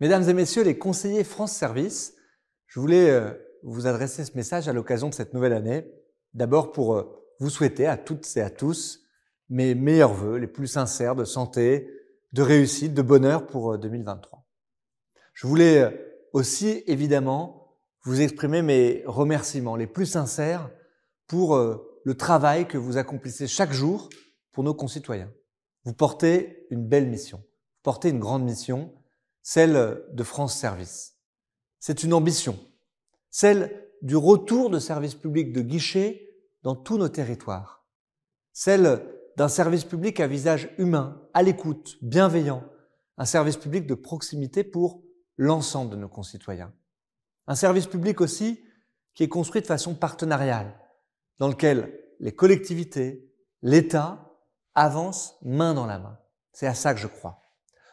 Mesdames et messieurs les conseillers France Service, je voulais euh, vous adresser ce message à l'occasion de cette nouvelle année. D'abord pour euh, vous souhaiter à toutes et à tous mes meilleurs vœux, les plus sincères de santé, de réussite, de bonheur pour 2023. Euh, je voulais aussi évidemment vous exprimer mes remerciements les plus sincères pour le travail que vous accomplissez chaque jour pour nos concitoyens. Vous portez une belle mission, vous portez une grande mission celle de France Service. C'est une ambition, celle du retour de services publics de guichet dans tous nos territoires, celle d'un service public à visage humain, à l'écoute, bienveillant, un service public de proximité pour l'ensemble de nos concitoyens. Un service public aussi qui est construit de façon partenariale, dans lequel les collectivités, l'État avancent main dans la main. C'est à ça que je crois.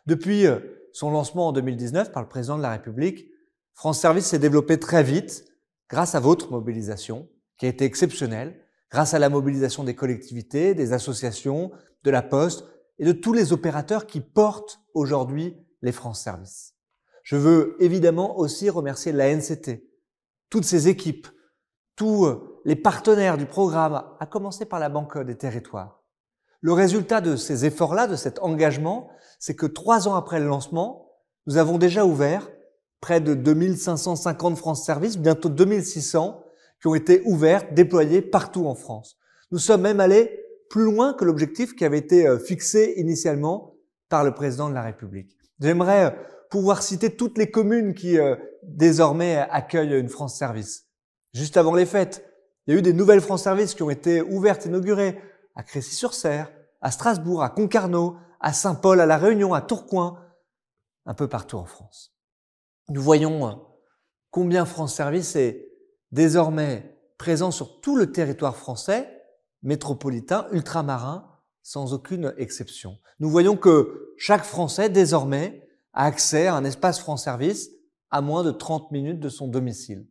Depuis euh, son lancement en 2019 par le président de la République, France Service s'est développé très vite grâce à votre mobilisation, qui a été exceptionnelle, grâce à la mobilisation des collectivités, des associations, de la Poste et de tous les opérateurs qui portent aujourd'hui les France Services. Je veux évidemment aussi remercier la NCT, toutes ses équipes, tous euh, les partenaires du programme, à commencer par la Banque des Territoires, le résultat de ces efforts-là, de cet engagement, c'est que trois ans après le lancement, nous avons déjà ouvert près de 2550 France Services, bientôt 2600, qui ont été ouvertes, déployées partout en France. Nous sommes même allés plus loin que l'objectif qui avait été euh, fixé initialement par le président de la République. J'aimerais euh, pouvoir citer toutes les communes qui euh, désormais accueillent une France Service. Juste avant les fêtes, il y a eu des nouvelles France Services qui ont été ouvertes, inaugurées à Crécy-sur-Serre, à Strasbourg, à Concarneau, à Saint-Paul, à La Réunion, à Tourcoing, un peu partout en France. Nous voyons euh, combien France Service est désormais présent sur tout le territoire français, métropolitain, ultramarin, sans aucune exception. Nous voyons que chaque Français, désormais, a accès à un espace France Service à moins de 30 minutes de son domicile.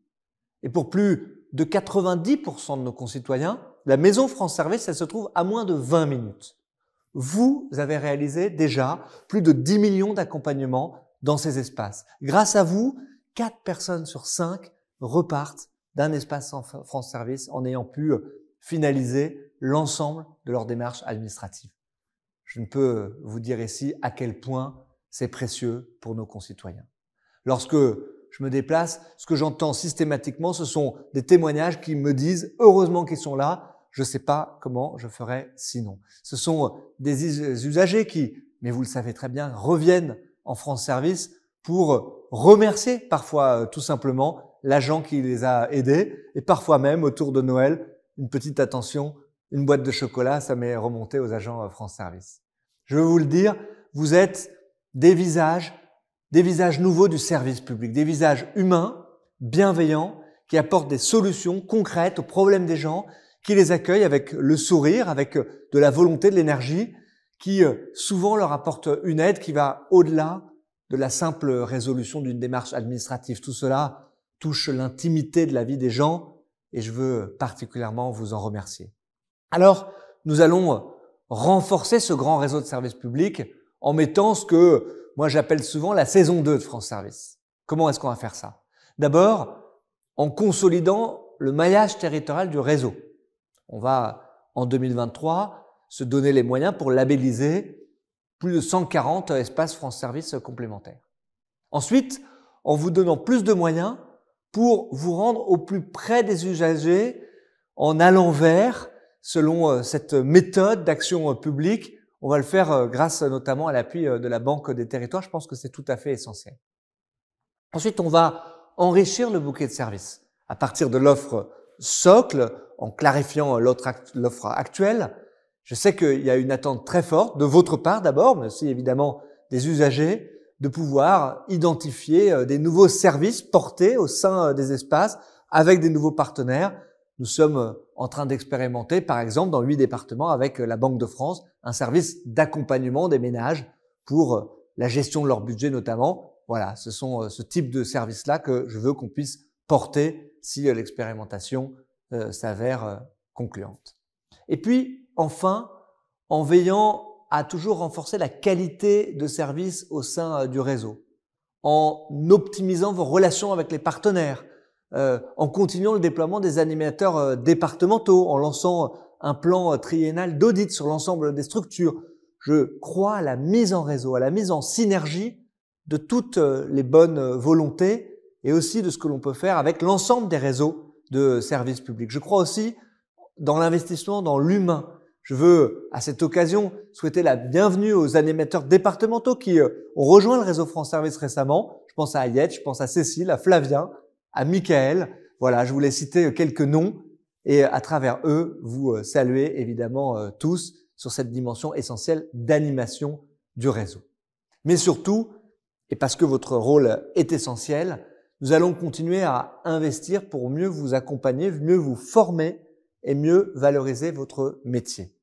Et pour plus de 90% de nos concitoyens, la maison France Service, elle se trouve à moins de 20 minutes. Vous avez réalisé déjà plus de 10 millions d'accompagnements dans ces espaces. Grâce à vous, 4 personnes sur 5 repartent d'un espace France Service en ayant pu euh, finaliser l'ensemble de leur démarche administrative. Je ne peux euh, vous dire ici à quel point c'est précieux pour nos concitoyens. Lorsque je me déplace, ce que j'entends systématiquement, ce sont des témoignages qui me disent, heureusement qu'ils sont là, je ne sais pas comment je ferais sinon. Ce sont euh, des euh, usagers qui, mais vous le savez très bien, reviennent en France Service pour euh, remercier parfois tout simplement l'agent qui les a aidés et parfois même autour de Noël, une petite attention, une boîte de chocolat, ça m'est remonté aux agents France Service. Je veux vous le dire, vous êtes des visages, des visages nouveaux du service public, des visages humains, bienveillants, qui apportent des solutions concrètes aux problèmes des gens qui les accueille avec le sourire, avec euh, de la volonté, de l'énergie, qui euh, souvent leur apporte une aide qui va au-delà de la simple résolution d'une démarche administrative. Tout cela touche l'intimité de la vie des gens et je veux particulièrement vous en remercier. Alors, nous allons renforcer ce grand réseau de services publics en mettant ce que moi j'appelle souvent la saison 2 de France Service. Comment est-ce qu'on va faire ça D'abord, en consolidant le maillage territorial du réseau. On va, en 2023, se donner les moyens pour labelliser plus de 140 espaces France Service complémentaires. Ensuite, en vous donnant plus de moyens pour vous rendre au plus près des usagers en allant vers, selon euh, cette méthode d'action euh, publique, on va le faire euh, grâce notamment à l'appui de la Banque des territoires. Je pense que c'est tout à fait essentiel. Ensuite, on va enrichir le bouquet de services à partir de l'offre socle en clarifiant l'offre actuelle. Je sais qu'il y a une attente très forte de votre part d'abord, mais aussi évidemment des usagers, de pouvoir identifier euh, des nouveaux services portés au sein euh, des espaces avec des nouveaux partenaires. Nous sommes euh, en train d'expérimenter, par exemple, dans huit départements avec la Banque de France, un service d'accompagnement des ménages pour la gestion de leur budget notamment. Voilà, ce sont ce type de services-là que je veux qu'on puisse porter si l'expérimentation euh, s'avère euh, concluante. Et puis, enfin, en veillant à toujours renforcer la qualité de service au sein euh, du réseau, en optimisant vos relations avec les partenaires, en continuant le déploiement des animateurs départementaux, en lançant un plan triennal d'audit sur l'ensemble des structures. Je crois à la mise en réseau, à la mise en synergie de toutes les bonnes volontés et aussi de ce que l'on peut faire avec l'ensemble des réseaux de service public. Je crois aussi dans l'investissement dans l'humain. Je veux, à cette occasion, souhaiter la bienvenue aux animateurs départementaux qui euh, ont rejoint le réseau France Service récemment. Je pense à Ayette, je pense à Cécile, à Flavien, à Michael. Voilà, je voulais citer quelques noms et à travers eux, vous euh, saluer évidemment euh, tous sur cette dimension essentielle d'animation du réseau. Mais surtout, et parce que votre rôle est essentiel, nous allons continuer à investir pour mieux vous accompagner, mieux vous former et mieux valoriser votre métier.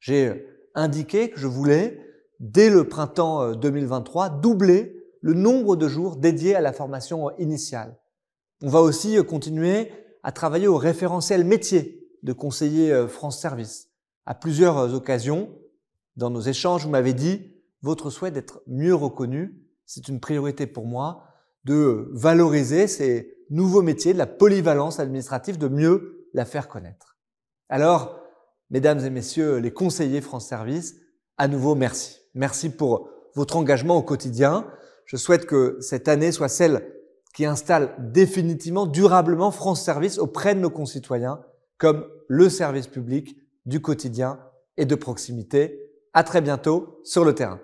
J'ai euh, indiqué que je voulais, dès le printemps 2023, euh, doubler le nombre de jours dédiés à la formation euh, initiale. On va aussi continuer à travailler au référentiel métier de conseiller France Service. À plusieurs occasions, dans nos échanges, vous m'avez dit votre souhait d'être mieux reconnu. C'est une priorité pour moi de valoriser ces nouveaux métiers de la polyvalence administrative, de mieux la faire connaître. Alors, mesdames et messieurs les conseillers France Service, à nouveau merci. Merci pour votre engagement au quotidien. Je souhaite que cette année soit celle qui installe définitivement, durablement France Service auprès de nos concitoyens comme le service public du quotidien et de proximité. À très bientôt sur le terrain.